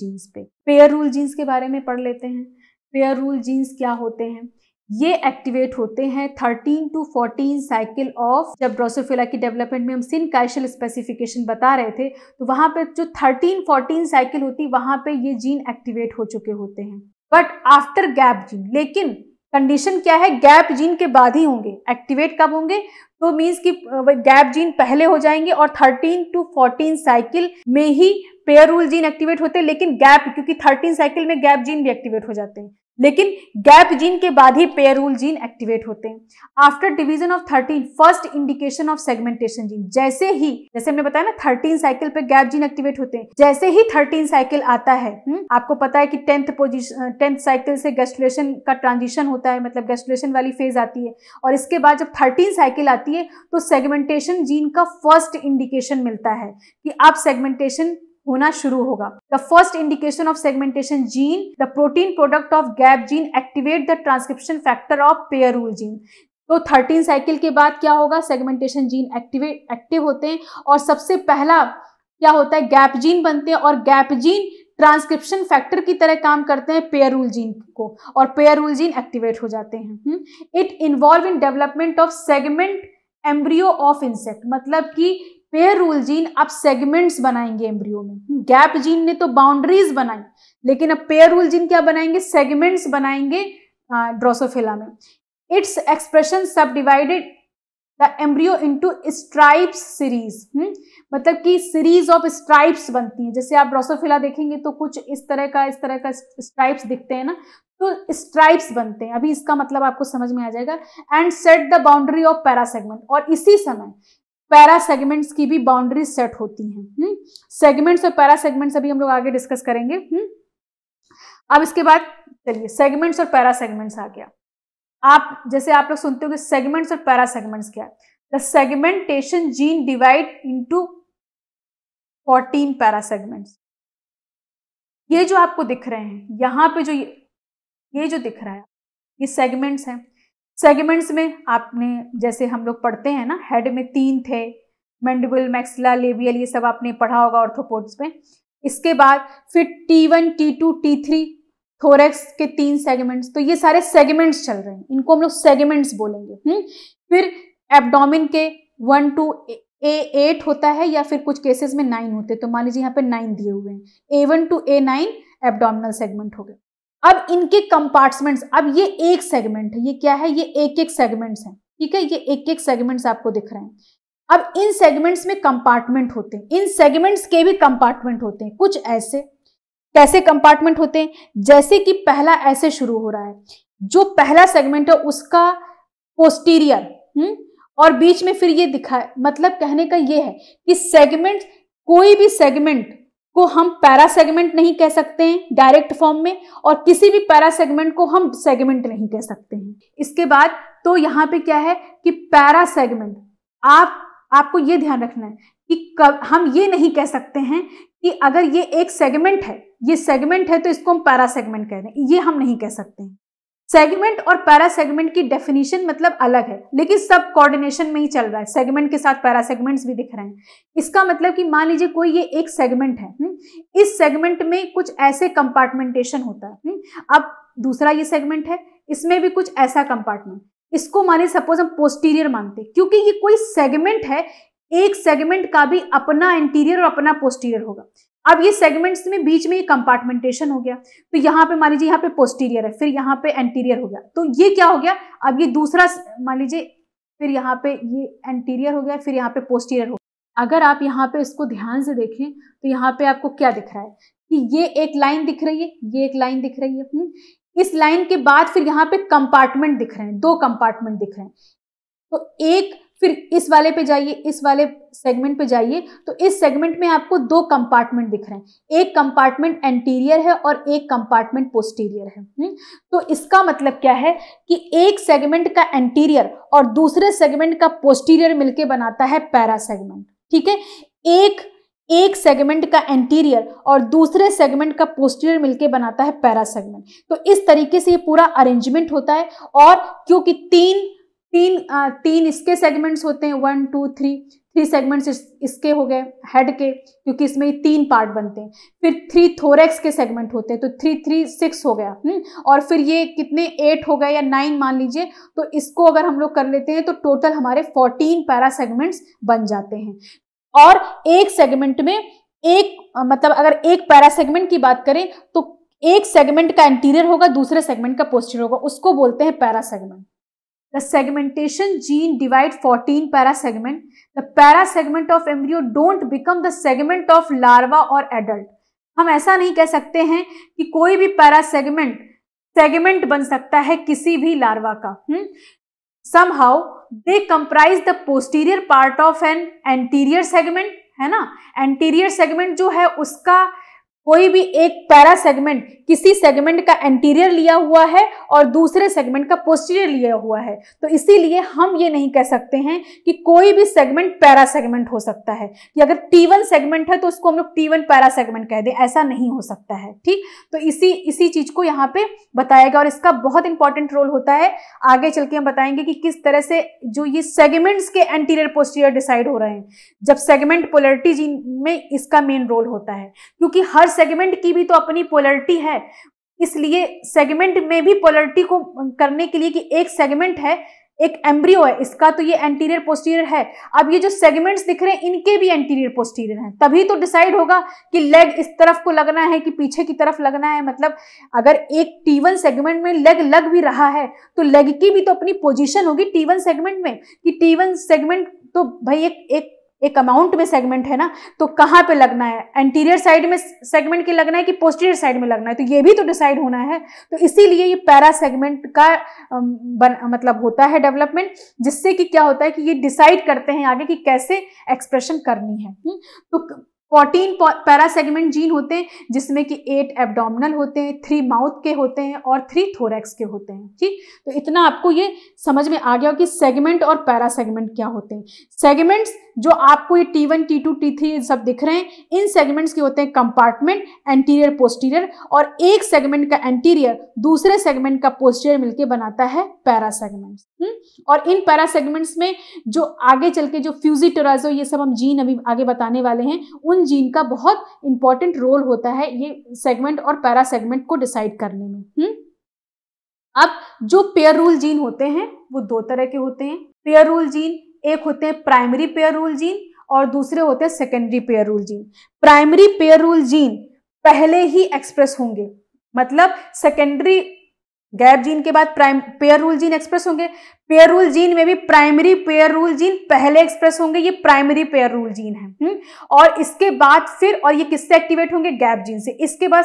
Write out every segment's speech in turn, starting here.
Jeans पे pair rule jeans के बारे में पढ़ लेते हैं पेयर रूल जीन्स क्या होते हैं ये एक्टिवेट होते हैं 13 टू 14 साइकिल ऑफ जब ड्रोसोफिला की डेवलपमेंट में हम सिन कैशल स्पेसिफिकेशन बता रहे थे तो वहां पर जो 13 14 साइकिल होती वहां पर ये जीन एक्टिवेट हो चुके होते हैं बट आफ्टर गैप जीन लेकिन कंडीशन क्या है गैप जीन के बाद ही होंगे एक्टिवेट कब होंगे तो मींस कि गैप जीन पहले हो जाएंगे और 13 टू 14 साइकिल में ही पेयर रूल जीन एक्टिवेट होते हैं लेकिन गैप क्योंकि 13 साइकिल में गैप जीन भी एक्टिवेट हो जाते हैं लेकिन गैप जीन के बाद ही पेयरूल जीन एक्टिवेट होते हैं after division of thirteen first indication of segmentation gene जैसे ही जैसे हमने बताया ना थर्टीन साइकिल पे गैप जीन एक्टिवेट होते हैं जैसे ही थर्टीन साइकिल आता है हुँ? हम्म, आपको पता है कि टेंथ पोजिशन टेंथ साइकिल से गेस्टुलेशन का ट्रांजिशन होता है मतलब गेस्टुलेशन वाली फेज आती है और इसके बाद जब थर्टीन साइकिल आती है तो सेगमेंटेशन जीन का फर्स्ट इंडिकेशन मिलता है कि आप सेगमेंटेशन होना शुरू होगा the first indication of segmentation gene the protein product of gap gene activate the transcription factor of pair rule gene तो 13 साइकिल के बाद क्या होगा सेगमेंटेशन जीन एक्टिवेट एक्टिव होते हैं और सबसे पहला क्या होता है गैप जीन बनते हैं और गैप जीन ट्रांसक्रिप्शन फैक्टर की तरह काम करते हैं पेयर रूल जीन को और पेयर रूल जीन एक्टिवेट हो जाते हैं it involve in development of segment embryo of insect मतलब कि पेयर रूल जीन अब सेगमेंट्स बनाएंगे एम्ब्रियो में गैप जीन ने तो बाउंड्रीज बनाई लेकिन अब पेयर रूल जीन क्या बनाएंगे सेगमेंट्स बनाएंगे ड्रोसोफिला में its expression subdivided the embryo into stripes series मतलब कि सीरीज ऑफ स्ट्राइप्स बनती है जैसे आप ड्रोसोफिला देखेंगे तो कुछ इस तरह का इस तरह का स्ट्राइप्स दिखते हैं ना तो स्ट्राइप्स बनते हैं अभी इसका मतलब आपको समझ में आ जाएगा and set the boundary of parasegment और इसी समय पैरा सेगमेंट्स की भी बाउंड्री सेट होती हैं सेगमेंट्स हम्म? और पैरा सेगमेंट्स अभी हम लोग आगे डिस्कस करेंगे हुँ? हम्म? अब इसके बाद चलिए सेगमेंट्स और पैरा सेगमेंट्स आ गया आप जैसे आप लोग सुनते हो कि सेगमेंट्स और पैरा सेगमेंट्स क्या है the segmentation gene divide into 14 parasegments ये जो आपको दिख रहे हैं यहाँ पे जो ये, ये जो दिख रहा है ये सेगमेंट्स हैं सेगमेंट्स में आपने जैसे हम लोग पढ़ते हैं ना हेड में तीन थे मैंडबुल मैक्सिला लेबियल ये सब आपने पढ़ा होगा ऑर्थोपोड्स में इसके बाद फिर T one T two T three thorax के तीन सेगमेंट्स तो ये सारे सेगमेंट्स चल रहे हैं इनको हम लोग सेगमेंट्स बोलेंगे हुँ? हम्म? फिर एबडोमिन के वन टू ए एट होता है या फिर कुछ केसेस में नाइन होते हैं तो मान लीजिए यहाँ पे नाइन दिए हुए हैं A one two A nine abdominal segment हो गए अब इनके कंपार्टमेंट्स अब ये एक सेगमेंट है ये क्या है ये एक एक सेगमेंट्स हैं ठीक है ये एक एक सेगमेंट्स आपको दिख रहे हैं अब इन सेगमेंट्स में कंपार्टमेंट होते हैं इन सेगमेंट्स के भी कंपार्टमेंट होते हैं कुछ ऐसे कैसे कंपार्टमेंट होते हैं जैसे कि पहला ऐसे शुरू हो रहा है जो पहला सेगमेंट है उसका पोस्टीरियर हम्म और बीच में फिर ये दिखा मतलब कहने का ये है कि सेगमेंट कोई भी सेगमेंट को हम पैरा सेगमेंट नहीं कह सकते हैं डायरेक्ट फॉर्म में और किसी भी पैरा सेगमेंट को हम सेगमेंट नहीं कह सकते हैं इसके बाद तो यहाँ पे क्या है कि पैरा सेगमेंट आप आपको ये ध्यान रखना है कि कब हम ये नहीं कह सकते हैं कि अगर ये एक सेगमेंट है ये सेगमेंट है तो इसको हम पैरा सेगमेंट कह रहे हैं ये हम नहीं कह सकते हैं सेगमेंट और पैरा सेगमेंट की डेफिनेशन मतलब अलग है लेकिन सब कोऑर्डिनेशन में ही चल रहा है सेगमेंट के साथ पैरा सेगमेंट्स भी दिख रहे हैं इसका मतलब कि मान लीजिए कोई ये एक सेगमेंट है हुँ? हम्म, इस सेगमेंट में कुछ ऐसे कंपार्टमेंटेशन होता है हुँ? हम्म, अब दूसरा ये सेगमेंट है इसमें भी कुछ ऐसा कंपार्टमेंट इसको माने सपोज हम पोस्टीरियर मानते क्योंकि ये कोई सेगमेंट है एक सेगमेंट का भी अपना इंटीरियर और अपना पोस्टीरियर होगा अब ये सेगमेंट्स में बीच में ये कंपार्टमेंटेशन हो गया तो यहाँ पे मान लीजिए यहाँ पे पोस्टीरियर है फिर यहाँ पे एंटीरियर हो गया तो ये क्या हो गया अब ये दूसरा मान लीजिए फिर यहाँ पे ये एंटीरियर हो गया फिर यहाँ पे पोस्टीरियर हो गया अगर आप यहाँ पे इसको ध्यान से देखें तो यहाँ पे आपको क्या दिख रहा है कि ये एक लाइन दिख रही है ये एक लाइन दिख रही है हुँ? हम्म। इस लाइन के बाद फिर यहाँ पे कंपार्टमेंट दिख रहे हैं दो कंपार्टमेंट दिख रहे हैं तो एक फिर इस वाले पे जाइए इस वाले सेगमेंट पे जाइए तो इस सेगमेंट में आपको दो कंपार्टमेंट दिख रहे हैं एक कंपार्टमेंट एंटीरियर है और एक कंपार्टमेंट पोस्टीरियर है हम्म, तो इसका मतलब क्या है कि एक सेगमेंट का एंटीरियर और दूसरे सेगमेंट का पोस्टीरियर मिलके बनाता है पैरा सेगमेंट ठीक है एक एक सेगमेंट का एंटीरियर और दूसरे सेगमेंट का पोस्टीरियर मिलके बनाता है पैरा सेगमेंट तो इस तरीके से ये पूरा अरेंजमेंट होता है और क्योंकि तीन तीन आ, तीन इसके सेगमेंट्स होते हैं one two three three segments इस, इसके हो गए हेड के क्योंकि इसमें तीन पार्ट बनते हैं फिर थ्री थोरेक्स के सेगमेंट होते हैं तो थ्री थ्री सिक्स हो गया हुँ? हम्म, और फिर ये कितने एट हो गए या नाइन मान लीजिए तो इसको अगर हम लोग कर लेते हैं तो टोटल हमारे फोर्टीन पैरा सेगमेंट्स बन जाते हैं और एक सेगमेंट में एक मतलब अगर एक पैरा सेगमेंट की बात करें तो एक सेगमेंट का इंटीरियर होगा दूसरे सेगमेंट का पोस्टर होगा उसको बोलते हैं parasegment The segmentation gene divide 14 parasegment. The parasegment of embryo don't become the segment of larva or adult. हम ऐसा नहीं कह सकते हैं कि कोई भी पैरासेगमेंट सेगमेंट बन सकता है किसी भी लार्वा का somehow they comprise the posterior part of an anterior segment है ना anterior segment जो है उसका कोई भी एक पैरा सेगमेंट किसी सेगमेंट का एंटीरियर लिया हुआ है और दूसरे सेगमेंट का पोस्टीरियर लिया हुआ है तो इसीलिए हम ये नहीं कह सकते हैं कि कोई भी सेगमेंट पैरा सेगमेंट हो सकता है कि अगर T1 सेगमेंट है तो उसको हम लोग T1 पैरा सेगमेंट कह दें ऐसा नहीं हो सकता है ठीक तो इसी इसी चीज को यहाँ पे बताया गया और इसका बहुत इंपॉर्टेंट रोल होता है आगे चल के हम बताएंगे कि किस तरह से जो ये सेगमेंट्स के एंटीरियर पोस्टीरियर डिसाइड हो रहे हैं जब सेगमेंट पोलरिटी में इसका मेन रोल होता है क्योंकि हर सेगमेंट की भी तो अपनी पोलरिटी है इसलिए सेगमेंट में भी पोलरिटी को करने के लिए कि एक सेगमेंट है एक एम्ब्रियो है इसका तो ये एंटीरियर पोस्टीरियर है अब ये जो सेगमेंट्स दिख रहे हैं इनके भी एंटीरियर पोस्टीरियर हैं तभी तो डिसाइड होगा कि लेग इस तरफ को लगना है कि पीछे की तरफ लगना है मतलब अगर एक टी वन सेगमेंट में लेग लग भी रहा है तो लेग की भी तो अपनी पोजीशन होगी टी वन सेगमेंट में कि टी वन सेगमेंट तो भाई एक एक एक अमाउंट में सेगमेंट है ना तो कहाँ पे लगना है एंटीरियर साइड में सेगमेंट के लगना है कि पोस्टीरियर साइड में लगना है तो ये भी तो डिसाइड होना है तो इसीलिए ये पैरा सेगमेंट का बन, मतलब होता है डेवलपमेंट जिससे कि क्या होता है कि ये डिसाइड करते हैं आगे कि कैसे एक्सप्रेशन करनी है हम्म, तो फोर्टीन पैरा सेगमेंट जीन होते हैं जिसमें कि एट एबडोमिनल होते हैं थ्री माउथ के होते हैं और थ्री थोरैक्स के होते हैं ठीक तो इतना आपको ये समझ में आ गया कि सेगमेंट और पैरा सेगमेंट क्या होते हैं सेगमेंट्स जो आपको ये T one T two T three सब दिख रहे हैं इन सेगमेंट्स के होते हैं कंपार्टमेंट एंटीरियर पोस्टीरियर और एक सेगमेंट का एंटीरियर दूसरे सेगमेंट का पोस्टीरियर मिलके बनाता है पैरा सेगमेंट्स हम्म, और इन पैरा सेगमेंट्स में जो आगे चल के जो फ्यूजिटोराजो ये सब हम जीन अभी आगे बताने वाले हैं उन जीन का बहुत इंपॉर्टेंट रोल होता है ये सेगमेंट और पैरा सेगमेंट को डिसाइड करने में हुँ? हम्म, अब जो पेयर रूल जीन होते हैं वो दो तरह के होते हैं पेयर रूल जीन एक होते हैं प्राइमरी पेयर रूल जीन और दूसरे होते हैं secondary pair rule gene primary pair rule gene पहले ही एक्सप्रेस होंगे मतलब सेकेंडरी गैप जीन के बाद prime pair rule gene express होंगे पेयर रूल जीन में भी प्राइमरी पेयर रूल जीन पहले एक्सप्रेस होंगे ये प्राइमरी पेयर रूल जीन है हुँ? हम्म। और इसके बाद फिर और ये किससे एक्टिवेट होंगे गैप जीन से इसके बाद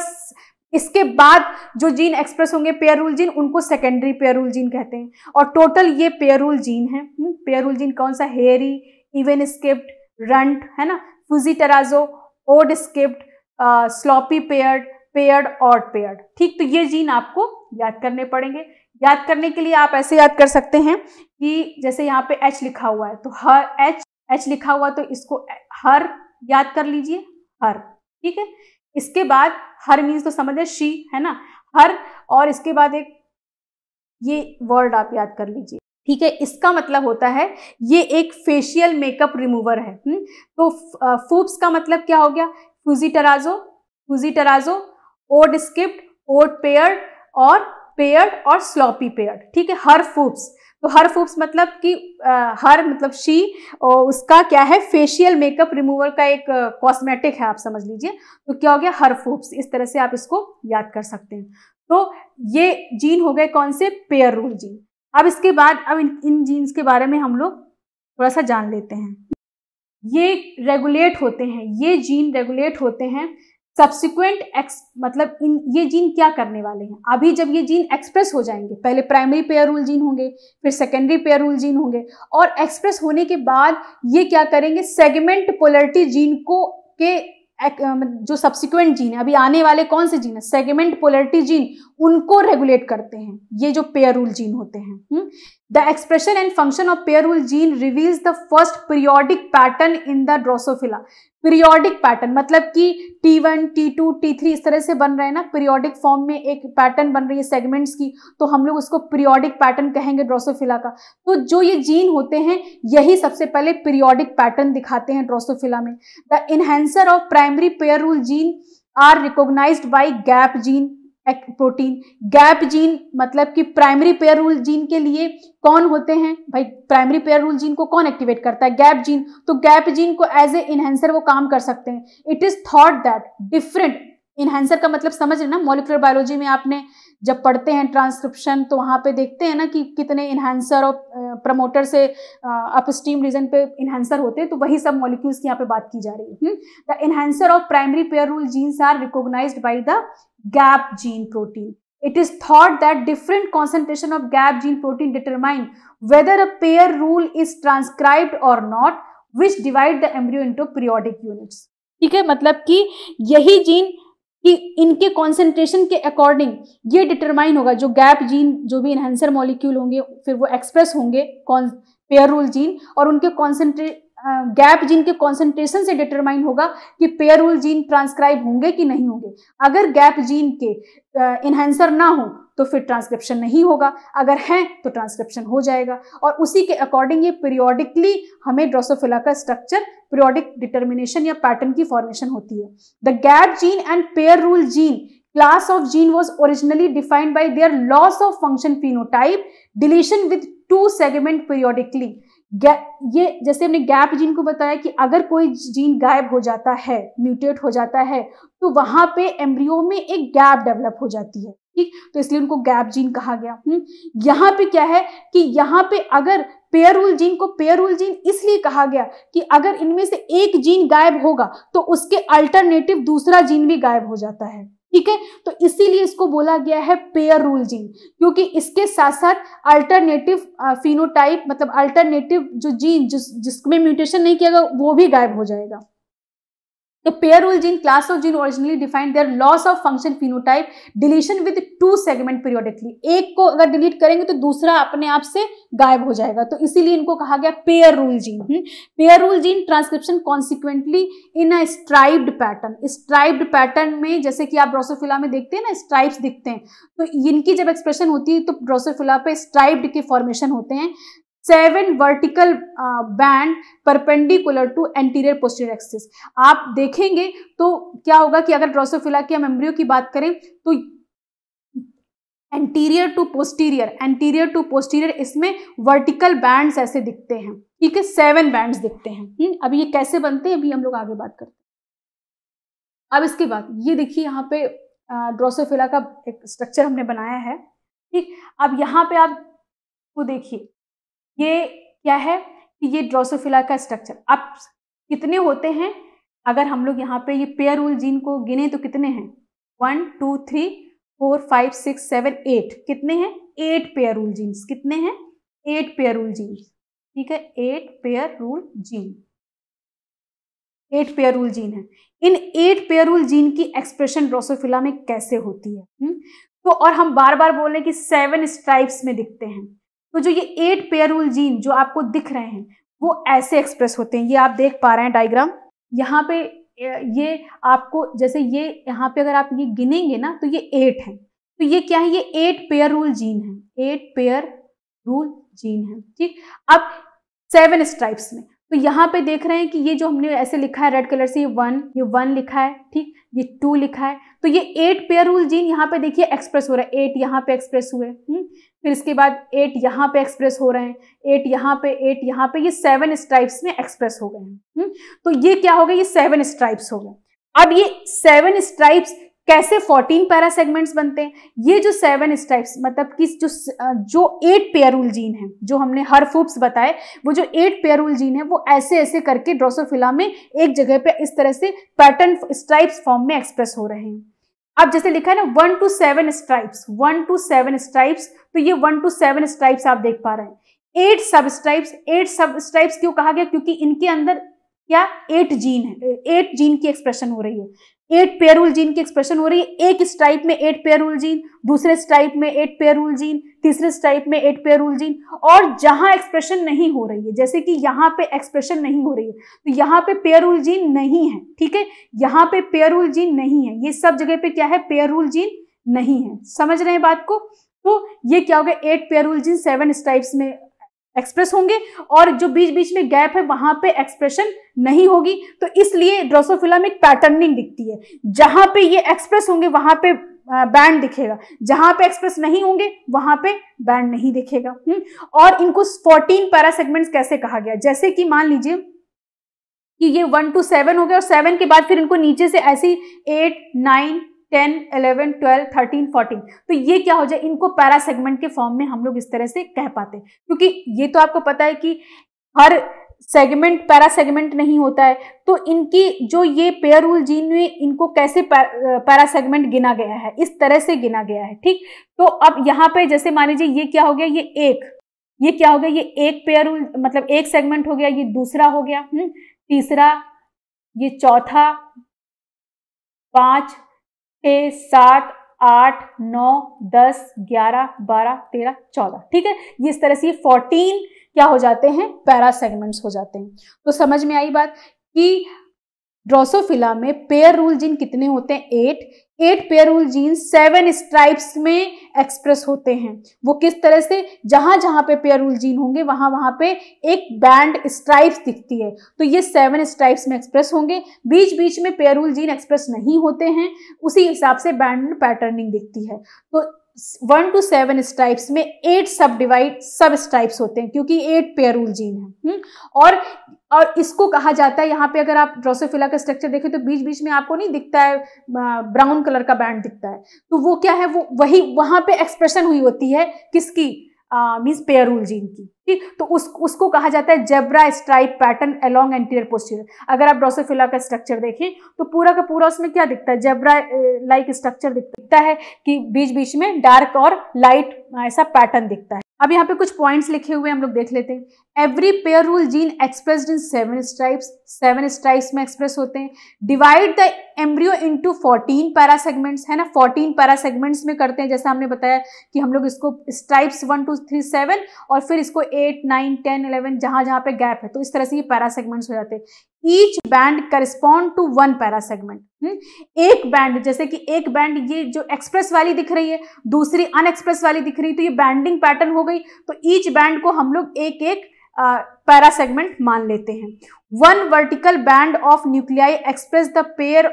इसके बाद जो जीन एक्सप्रेस होंगे पेयर रूल जीन उनको सेकेंडरी पेयर रूल जीन कहते हैं और टोटल ये पेयर रूल जीन है पेयर रूल जीन कौन सा हेयरी इवन स्किप्ड रंट है ना fushi tarazu odd skipped sloppy paired paired और पेयर्ड ठीक तो ये जीन आपको याद करने पड़ेंगे याद करने के लिए आप ऐसे याद कर सकते हैं कि जैसे यहाँ पे एच लिखा हुआ है तो हर एच एच लिखा हुआ तो इसको हर याद कर लीजिए हर ठीक है इसके बाद हर मीन्स तो समझ है शी है ना हर और इसके बाद एक ये वर्ड आप याद कर लीजिए ठीक है इसका मतलब होता है ये एक फेशियल मेकअप रिमूवर है हुँ? हम्म? तो फूप्स का मतलब क्या हो गया fushi tarazu fushi tarazu odd skipped odd paired और पेयर्ड और स्लॉपी पेयर्ड ठीक है हर फूप्स तो हर फूप्स मतलब कि हर मतलब शी और उसका क्या है फेशियल मेकअप रिमूवर का एक कॉस्मेटिक है आप समझ लीजिए तो क्या हो गया हर फूप्स इस तरह से आप इसको याद कर सकते हैं तो ये जीन हो गए कौन से पेयर रूल जीन अब इसके बाद अब इन इन जीन्स के बारे में हम लोग थोड़ा सा जान लेते हैं ये रेगुलेट होते हैं ये जीन रेगुलेट होते हैं सब्सिक्वेंट एक्स मतलब इन ये जीन क्या करने वाले हैं अभी जब ये जीन एक्सप्रेस हो जाएंगे पहले प्राइमरी पेयर रूल जीन होंगे फिर सेकेंडरी पेयर रूल जीन होंगे और एक्सप्रेस होने के बाद ये क्या करेंगे सेगमेंट पोलरिटी जीन को के जो सब्सिक्वेंट जीन है अभी आने वाले कौन से जीन है सेगमेंट पोलरिटी जीन उनको रेगुलेट करते हैं ये जो पेयर रूल जीन होते हैं हुँ? हम्म? The expression and function of pair rule gene reveals the first periodic pattern in the Drosophila. Periodic pattern मतलब कि T1, T2, T3 इस तरह से बन रहे हैं ना पीरियोडिक फॉर्म में एक पैटर्न बन रही है सेगमेंट्स की तो हम लोग उसको पीरियोडिक पैटर्न कहेंगे ड्रोसोफिला का तो जो ये जीन होते हैं यही सबसे पहले पीरियोडिक पैटर्न दिखाते हैं ड्रोसोफिला में the enhancer of primary pair rule gene are recognize by gap gene protein gap gene मतलब कि प्राइमरी पेयर रूल जीन के लिए कौन होते हैं भाई प्राइमरी पेयर रूल जीन को कौन एक्टिवेट करता है गैप जीन तो गैप जीन को एज ए इनहेंसर वो काम कर सकते हैं it is thought that different enhancer का मतलब समझ रहे ना मॉलिकुलर बायोलॉजी में आपने जब पढ़ते हैं ट्रांसक्रिप्शन तो वहाँ पे देखते हैं ना कि कितने इन्हेंसर और प्रमोटर से अपस्टीम रीजन पे इन्हेंसर होते हैं तो वही सब मॉलिक्यूल्स की यहाँ पे बात की जा रही है the enhancer of primary pair rule genes are recognize by the gap gene protein it is thought that different concentration of gap gene protein determine whether a pair rule is transcribed और not which divide the embryo into periodic units ठीक है मतलब कि यही gene कि इनके concentration के according ये डिटरमाइन होगा जो गैप जीन जो भी इन्हेंसर मॉलिक्यूल होंगे फिर वो एक्सप्रेस होंगे पेयर रूल जीन और उनके कॉन्सेंट्रेट गैप जीन के कॉन्सेंट्रेशन से डिटरमाइन होगा कि पेयर रूल जीन ट्रांसक्राइब होंगे कि नहीं होंगे अगर गैप जीन के इन्हेंसर ना हो तो फिर ट्रांसक्रिप्शन नहीं होगा अगर है तो ट्रांसक्रिप्शन हो जाएगा और उसी के अकॉर्डिंग ये पीरियोडिकली हमें ड्रोसोफिला का स्ट्रक्चर पीरियोडिक डिटर्मिनेशन या पैटर्न की फॉर्मेशन होती है the gap gene and pair rule gene class of gene was originally defined by their loss of function phenotype deletion with two segment periodically ये जैसे हमने gap gene को बताया कि अगर कोई जीन गायब हो जाता है म्यूटेट हो जाता है तो वहां पे एम्ब्रियो में एक गैप डेवलप हो जाती है ठीक तो इसलिए उनको गैप जीन कहा गया हम्म यहाँ पे क्या है कि यहाँ पे अगर पेयर रूल जीन को पेयर रूल जीन इसलिए कहा गया कि अगर इनमें से एक जीन गायब होगा तो उसके अल्टरनेटिव दूसरा जीन भी गायब हो जाता है ठीक है तो इसीलिए इसको बोला गया है पेयर रूल जीन क्योंकि इसके साथ साथ अल्टरनेटिव फिनोटाइप मतलब अल्टरनेटिव जो जीन जिस जिसमें म्यूटेशन नहीं किया गया वो भी गायब हो जाएगा तो pair rule gene class of gene originally defined their loss of function phenotype deletion with two segment periodically एक को अगर डिलीट करेंगे तो दूसरा अपने आप से गायब हो जाएगा तो इसीलिए इनको कहा गया pair rule gene pair rule gene transcription consequently in a striped pattern striped pattern में जैसे कि आप ड्रोसोफिला में देखते हैं ना स्ट्राइप्स दिखते हैं तो इनकी जब एक्सप्रेशन होती है तो ड्रोसोफिला पे स्ट्राइब्ड के फॉर्मेशन होते हैं seven vertical band perpendicular to anterior posterior axis आप देखेंगे तो क्या होगा कि अगर ड्रोसोफिला के हम की बात करें तो anterior to posterior anterior to posterior इसमें वर्टिकल बैंड्स ऐसे दिखते हैं ठीक है सेवन बैंड्स दिखते हैं हम्म, अभी ये कैसे बनते हैं अभी हम लोग आगे बात करते हैं अब इसके बाद ये देखिए यहाँ पे ड्रोसोफिला का एक स्ट्रक्चर हमने बनाया है ठीक अब यहाँ पे आप को देखिए ये क्या है कि ये ड्रोसोफिला का स्ट्रक्चर अब कितने होते हैं अगर हम लोग यहाँ पे ये पेयर रूल जीन को गिने तो कितने हैं one two three four five six seven eight कितने हैं एट पेयर रूल जीन्स कितने हैं एट पेयर रूल जीन्स ठीक है eight pair rule gene eight pair rule gene है इन एट पेयर रूल जीन की एक्सप्रेशन ड्रोसोफिला में कैसे होती है हुँ? हम्म? तो और हम बार बार बोल रहे हैं कि सेवन स्ट्राइप्स में दिखते हैं तो जो ये एट पेयर रूल जीन जो आपको दिख रहे हैं वो ऐसे एक्सप्रेस होते हैं ये आप देख पा रहे हैं डायग्राम यहाँ पे ये आपको जैसे ये यहाँ पे अगर आप ये गिनेंगे ना तो ये एट है तो ये क्या है ये एट पेयर रूल जीन है एट पेयर रूल जीन है ठीक अब सेवन स्ट्राइप्स में तो यहाँ पे देख रहे हैं कि ये जो हमने ऐसे लिखा है रेड कलर से ये वन ये वन लिखा है ठीक ये टू लिखा है तो ये एट पेयर रूल जीन यहाँ पे देखिए एक्सप्रेस हो रहा है एट यहाँ पे एक्सप्रेस हुए हुँ? हम्म? फिर इसके बाद एट यहाँ पे एक्सप्रेस हो रहे हैं एट यहाँ पे एट यहाँ पे ये सेवन स्ट्राइप्स में एक्सप्रेस हो गए हैं हम्म? तो ये क्या हो गया ये सेवन स्ट्राइप्स हो गए अब ये सेवन स्ट्राइप्स कैसे 14 पैरा सेगमेंट्स बनते हैं ये जो सेवन स्टेप्स मतलब कि जो जो एट पेयरुल जीन है जो हमने हर फूप्स बताए वो जो एट पेयरुल जीन है वो ऐसे ऐसे करके ड्रोसोफिला में एक जगह पे इस तरह से पैटर्न स्ट्राइप्स फॉर्म में एक्सप्रेस हो रहे हैं अब जैसे लिखा है ना one two seven stripes one two seven stripes तो ये वन टू सेवन स्ट्राइप्स आप देख पा रहे हैं एट सब स्ट्राइप्स एट सब स्ट्राइप्स क्यों कहा गया क्योंकि इनके अंदर क्या एट जीन है एट जीन की एक्सप्रेशन हो रही है एट पेयर रूल जीन की एक्सप्रेशन हो रही है एक स्ट्राइप में एट पेयर रूल जीन दूसरे स्ट्राइप में एट पेयर रूल जीन तीसरे स्ट्राइप में एट पेयर रूल जीन और जहां एक्सप्रेशन नहीं हो रही है जैसे कि यहां पे एक्सप्रेशन नहीं हो रही है तो यहां पे पेयर रूल जीन नहीं है ठीक है यहां पे पेयर रूल जीन नहीं है ये सब जगह पे क्या है पेयर रूल जीन नहीं है समझ रहे हैं बात को तो ये क्या हो गया eight pair rule gene seven stripes में एक्सप्रेस होंगे और जो बीच बीच में गैप है वहां पे एक्सप्रेशन नहीं होगी तो इसलिए ड्रोसोफिला में एक पैटर्निंग दिखती है जहां पे ये एक्सप्रेस होंगे वहां पे बैंड दिखेगा जहां पे एक्सप्रेस नहीं होंगे वहां पे बैंड नहीं दिखेगा हुँ? हम्म, और इनको 14 पैरा सेगमेंट्स कैसे कहा गया जैसे कि मान लीजिए कि ये वन टू सेवन हो गया और सेवन के बाद फिर इनको नीचे से ऐसी eight nine ten eleven twelve thirteen fourteen तो ये क्या हो जाए इनको पैरा सेगमेंट के फॉर्म में हम लोग इस तरह से कह पाते हैं क्योंकि ये तो आपको पता है कि हर सेगमेंट पैरा सेगमेंट नहीं होता है तो इनकी जो ये पेयर रूल जीन में इनको कैसे पैरा सेगमेंट गिना गया है इस तरह से गिना गया है ठीक तो अब यहाँ पे जैसे मान लीजिए ये क्या हो गया ये एक ये क्या हो गया ये एक पेयर रूल मतलब एक सेगमेंट हो गया ये दूसरा हो गया हुँ? हम्म, तीसरा ये चौथा पांच छः सात आठ नौ दस ग्यारह बारह तेरह चौदह ठीक है ये इस तरह से फोर्टीन क्या हो जाते हैं पैरा सेगमेंट्स हो जाते हैं तो समझ में आई बात कि ड्रोसोफिला में पेयर रूल जीन कितने होते हैं eight eight pair rule gene seven stripes में एक्सप्रेस होते हैं वो किस तरह से जहां जहां पे पेयर रूल जीन होंगे वहां वहां पे एक बैंड स्ट्राइप्स दिखती है तो ये सेवन स्ट्राइप्स में एक्सप्रेस होंगे बीच बीच में पेयर रूल जीन एक्सप्रेस नहीं होते हैं उसी हिसाब से बैंड पैटर्निंग दिखती है तो वन टू सेवन स्टाइप्स में एट सब डिवाइड सब स्टाइप्स होते हैं क्योंकि एट पेयरूल जीन है हम्म? और और इसको कहा जाता है यहाँ पे अगर आप ड्रोसोफिला का स्ट्रक्चर देखें तो बीच बीच में आपको नहीं दिखता है ब्राउन कलर का बैंड दिखता है तो वो क्या है वो वही वहां पे एक्सप्रेशन हुई होती है किसकी मीन्स पेयरूल जीन की ठीक तो उस उसको कहा जाता है zebra stripe pattern along anterior posterior अगर आप ड्रोसोफिला का स्ट्रक्चर देखें तो पूरा का पूरा उसमें क्या दिखता है जेब्रा लाइक स्ट्रक्चर दिखता है कि बीच बीच में डार्क और लाइट ऐसा पैटर्न दिखता है अब यहाँ पे कुछ पॉइंट्स लिखे हुए हम लोग देख लेते हैं every pair rule gene expressed in seven stripes seven stripes में एक्सप्रेस होते हैं divide the embryo into fourteen parasegments है ना फोर्टीन पैरा सेगमेंट्स में करते हैं जैसा हमने बताया कि हम लोग इसको stripes one two three seven और फिर इसको एट नाइन टेन इलेवन जहाँ जहाँ पे गैप है तो इस तरह से ये पैरा सेगमेंट्स हो जाते हैं each band correspond to one parasegment एक बैंड जैसे कि एक बैंड ये जो एक्सप्रेस वाली दिख रही है दूसरी अनएक्सप्रेस वाली दिख रही है तो ये बैंडिंग पैटर्न हो गई तो ईच बैंड को हम लोग एक एक पैरा सेगमेंट मान लेते हैं one vertical band of nuclei express the pair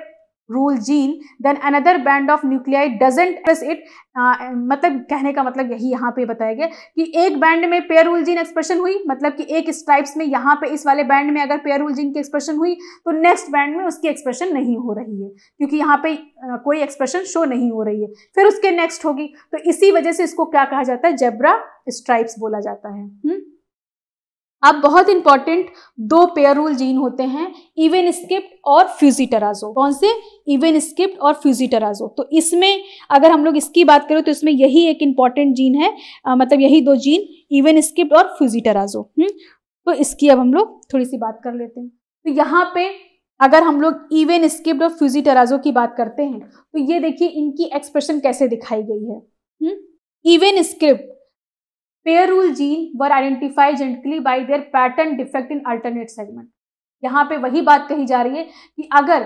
rule gene then another band of nuclei doesn't express it मतलब कहने का मतलब यही यहाँ पे बताया गया कि एक बैंड में पेयर रूल जीन एक्सप्रेशन हुई मतलब कि एक स्ट्राइप्स में यहाँ पे इस वाले बैंड में अगर पेयर रूल जीन की एक्सप्रेशन हुई तो नेक्स्ट बैंड में उसकी एक्सप्रेशन नहीं हो रही है क्योंकि यहाँ पे आ, uh, कोई एक्सप्रेशन शो नहीं हो रही है फिर उसके नेक्स्ट होगी तो इसी वजह से इसको क्या कहा जाता है जेब्रा स्ट्राइप्स बोला जाता है हुँ? हम्म? अब बहुत इंपॉर्टेंट दो पेयर रूल जीन होते हैं इवन स्किप्ट और फ्यूजिटराजो कौन से इवन स्किप्ट और फ्यूजिटराजो तो इसमें अगर हम लोग इसकी बात करें तो इसमें यही एक इंपॉर्टेंट जीन है आ, मतलब यही दो जीन इवन स्किप्ट और फ्यूजिटराजो हम्म, तो इसकी अब हम लोग थोड़ी सी बात कर लेते हैं तो यहाँ पे अगर हम लोग इवन स्किप्ड और फ्यूजी टराजो की बात करते हैं तो ये देखिए इनकी एक्सप्रेशन कैसे दिखाई गई है even hmm, skipped pair rule gene were identify genetically by their pattern defect in alternate segment यहाँ पे वही बात कही जा रही है कि अगर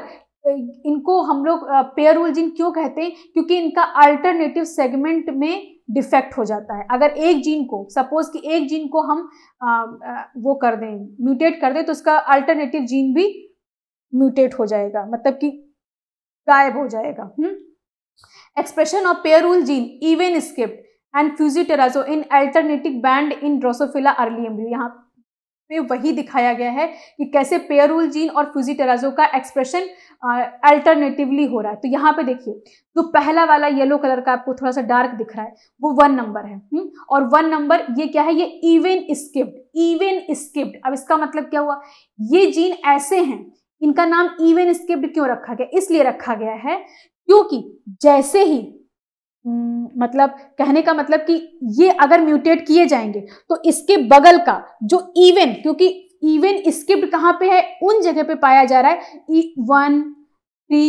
इनको हम लोग पेयर रूल जीन क्यों कहते हैं क्योंकि इनका अल्टरनेटिव सेगमेंट में डिफेक्ट हो जाता है अगर एक जीन को सपोज कि एक जीन को हम आ, आ, वो कर दें म्यूटेट कर दें तो उसका अल्टरनेटिव जीन भी म्यूटेट हो जाएगा मतलब कि गायब हो जाएगा expression of pair rule gene even skipped and fushi tarazu in alternative band in Drosophila early embryo यहाँ पे वही दिखाया गया है कि कैसे पेयरूल जीन और फ्यूजिटेराजो का एक्सप्रेशन अल्टरनेटिवली हो रहा है तो यहाँ पे देखिए जो तो पहला वाला येलो कलर का आपको थोड़ा सा डार्क दिख रहा है वो वन नंबर है हुँ? हम्म? और वन नंबर ये क्या है ये इवेन स्किप्ड इवेन स्किप्ड अब इसका मतलब क्या हुआ ये जीन ऐसे हैं इनका नाम इवेन स्किप्ड क्यों रखा गया इसलिए रखा गया है क्योंकि जैसे ही हम्म, मतलब कहने का मतलब कि ये अगर म्यूटेट किए जाएंगे तो इसके बगल का जो इवन क्योंकि इवन स्क्रिप्ट कहाँ पे है उन जगह पे पाया जा रहा है one three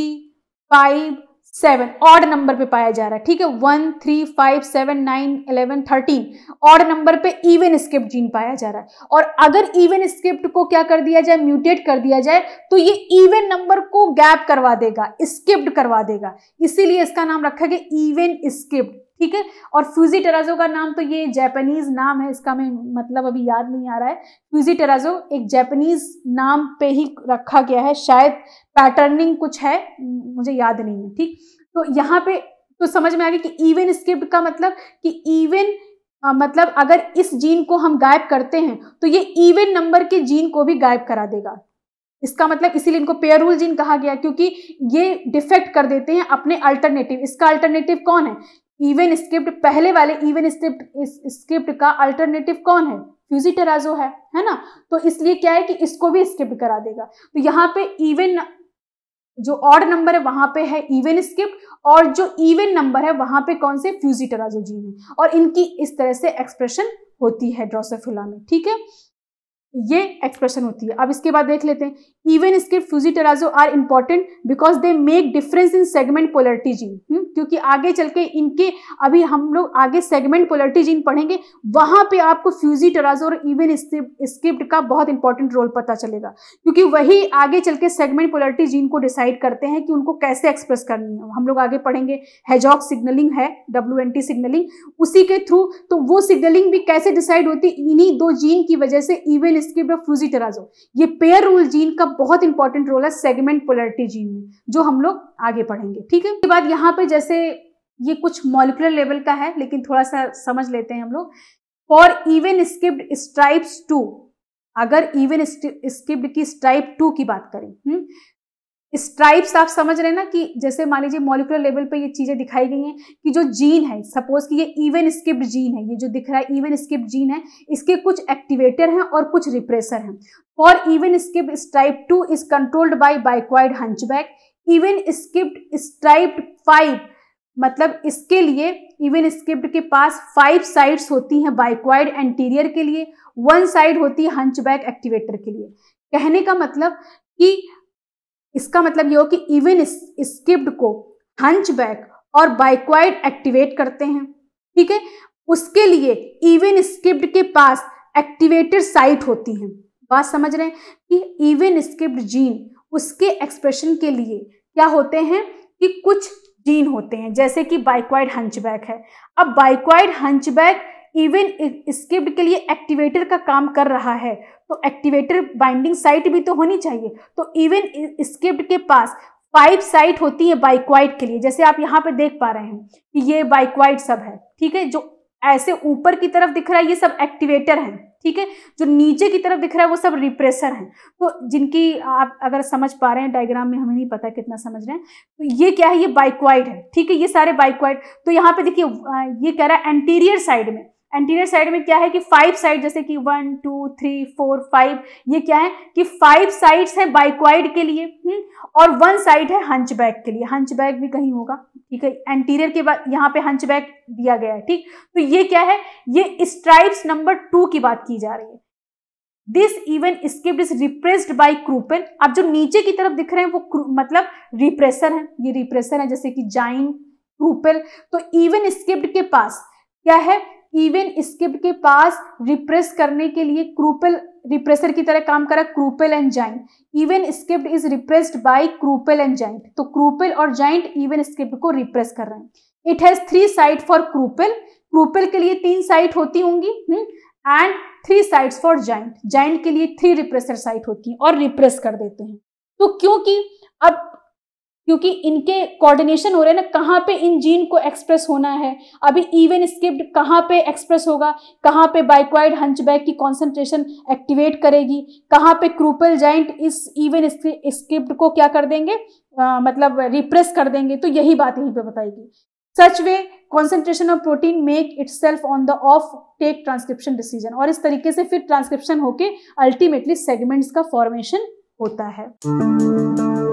five seven odd number पे पाया जा रहा है ठीक है one three five seven nine eleven thirteen odd number पे इवन स्क्रिप्ट जीन पाया जा रहा है और अगर इवन स्क्रिप्ट को क्या कर दिया जाए म्यूटेट कर दिया जाए तो ये इवन नंबर को गैप करवा देगा स्किप्ड करवा देगा इसीलिए इसका नाम रखा गया इवन स्किप्ट ठीक है और फ्यूजी टेराजो का नाम तो ये जैपनीज नाम है इसका मैं मतलब अभी याद नहीं आ रहा है फ्यूजी टेराजो एक जैपनीज नाम पे ही रखा गया है शायद पैटर्निंग कुछ है मुझे याद नहीं है ठीक तो यहाँ पे तो समझ में आ गया कि इवन स्क्रिप्ट का मतलब कि इवन आ, मतलब अगर इस जीन को हम गायब करते हैं तो ये इवन नंबर के जीन को भी गायब करा देगा इसका मतलब इसीलिए इनको पेयर रूल जीन कहा गया क्योंकि ये डिफेक्ट कर देते हैं अपने अल्टरनेटिव इसका अल्टरनेटिव कौन है इवन स्क्रिप्ट पहले वाले इवन स्क्रिप्ट स्क्रिप्ट का अल्टरनेटिव कौन है फ्यूजी टेराजो है है ना तो इसलिए क्या है कि इसको भी स्किप्ट करा देगा तो यहाँ पे इवन जो ऑड नंबर है वहां पे है इवन स्किप्ट और जो इवन नंबर है वहां पे कौन से फ्यूजी टेराजो जीन है और इनकी इस तरह से एक्सप्रेशन होती है ड्रोसोफिला में ठीक है ये एक्सप्रेशन होती है अब इसके बाद देख लेते हैं इवन इसके fushi tarazu are important because they make difference in segment polarity gene क्योंकि आगे चल के इनके अभी हम लोग आगे सेगमेंट पोलरिटी जीन पढ़ेंगे वहां पे आपको फ्यूजी टेराजो और इवन स्क्रिप्ट का बहुत इंपॉर्टेंट रोल पता चलेगा क्योंकि वही आगे चल के सेगमेंट पोलरिटी जीन को डिसाइड करते हैं कि उनको कैसे एक्सप्रेस करनी है हम लोग आगे पढ़ेंगे हेजॉक सिग्नलिंग है डब्ल्यू सिग्नलिंग उसी के थ्रू तो वो सिग्नलिंग भी कैसे डिसाइड होती इन्हीं दो जीन की वजह से even skipped of fushi tarazu ये पेयर रूल जीन का बहुत इंपॉर्टेंट रोल है सेगमेंट पोलरिटी जीन में जो हम लोग आगे पढ़ेंगे ठीक है उसके बाद यहाँ पे जैसे ये कुछ मॉलिकुलर लेवल का है लेकिन थोड़ा सा समझ लेते हैं हम लोग for even skipped stripes two अगर इवन स्किप्ड की स्ट्राइप टू की बात करें हम्म, स्ट्राइप्स आप समझ रहे हैं ना कि जैसे मान लीजिए मॉलिकुलर लेवल पे ये चीज़ें दिखाई गई हैं कि जो जीन है सपोज कि ये इवन स्किप्ड जीन है ये जो दिख रहा है इवन स्किप्ड जीन है इसके कुछ एक्टिवेटर हैं और कुछ रिप्रेसर हैं for even skipped stripe two is controlled by bicoid hunchback even skipped striped five मतलब इसके लिए इवन स्किप्ड के पास फाइव साइड्स होती हैं बाइक्वाइड एंटीरियर के लिए वन साइड होती है हंचबैक एक्टिवेटर के लिए कहने का मतलब कि इसका मतलब ये हो कि इवन स्किप्ड को हंच बैक और बाइक्वाइड एक्टिवेट करते हैं ठीक है उसके लिए इवन स्किप्ड के पास एक्टिवेटेड साइट होती हैं बात समझ रहे हैं कि इवन स्किप्ड जीन उसके एक्सप्रेशन के लिए क्या होते हैं कि कुछ जीन होते हैं जैसे कि बाइक्वाइड हंचबैक है अब बाइक्वाइड हंचबैक इवन स्किप्ड के लिए एक्टिवेटर का काम कर रहा है तो एक्टिवेटर बाइंडिंग साइट भी तो होनी चाहिए तो इवन स्किप्ड के पास फाइव साइट होती है बाइक्वाइट के लिए जैसे आप यहाँ पे देख पा रहे हैं कि ये बाइक्वाइट सब है ठीक है जो ऐसे ऊपर की तरफ दिख रहा है ये सब एक्टिवेटर है ठीक है जो नीचे की तरफ दिख रहा है वो सब रिप्रेसर हैं तो जिनकी आप अगर समझ पा रहे हैं डायग्राम में हमें नहीं पता कितना समझ रहे हैं तो ये क्या है ये बाइक्वाइड है ठीक है ये सारे बाइक्वाइड तो यहाँ पे देखिए ये कह रहा है एंटीरियर साइड में एंटीरियर साइड में क्या है कि फाइव साइड जैसे कि one two three four five ये क्या है कि फाइव साइड्स है बाइक्वाइड के लिए हुँ? हम्म, और वन साइड है हंचबैक के लिए हंचबैक भी कहीं होगा ठीक है एंटीरियर के बाद यहाँ पे हंचबैक दिया गया है ठीक तो ये क्या है ये स्ट्राइप्स नंबर टू की बात की जा रही है this even skip is repressed by Kruppel अब जो नीचे की तरफ दिख रहे हैं वो मतलब रिप्रेसर है ये रिप्रेसर है जैसे कि जाइन क्रूपल तो इवन स्किप्ड के पास क्या है इवन स्किप के पास रिप्रेस करने के लिए क्रूपल रिप्रेसर की तरह काम करा Kruppel and giant even skipped is repressed by Kruppel and giant तो क्रूपल और जाइंट इवन स्किप्ट को रिप्रेस कर रहे हैं it has three side for Kruppel Kruppel के लिए तीन साइट होती होंगी and three sides for giant giant के लिए थ्री रिप्रेसर साइट होती है और रिप्रेस कर देते हैं तो क्योंकि अब क्योंकि इनके कोऑर्डिनेशन हो रहे हैं ना कहाँ पे इन जीन को एक्सप्रेस होना है अभी इवन स्किप्ड कहाँ पे एक्सप्रेस होगा कहाँ पे बाइक्वाइड हंचबैक की कॉन्सेंट्रेशन एक्टिवेट करेगी कहाँ पे क्रूपल जाइंट इस इवन स्क्रिप्ट को क्या कर देंगे आ, मतलब रिप्रेस कर देंगे तो यही बात यहीं पे बताएगी such way concentration of protein make itself on the off take transcription decision और इस तरीके से फिर ट्रांसक्रिप्शन होके अल्टीमेटली सेगमेंट्स का फॉर्मेशन होता है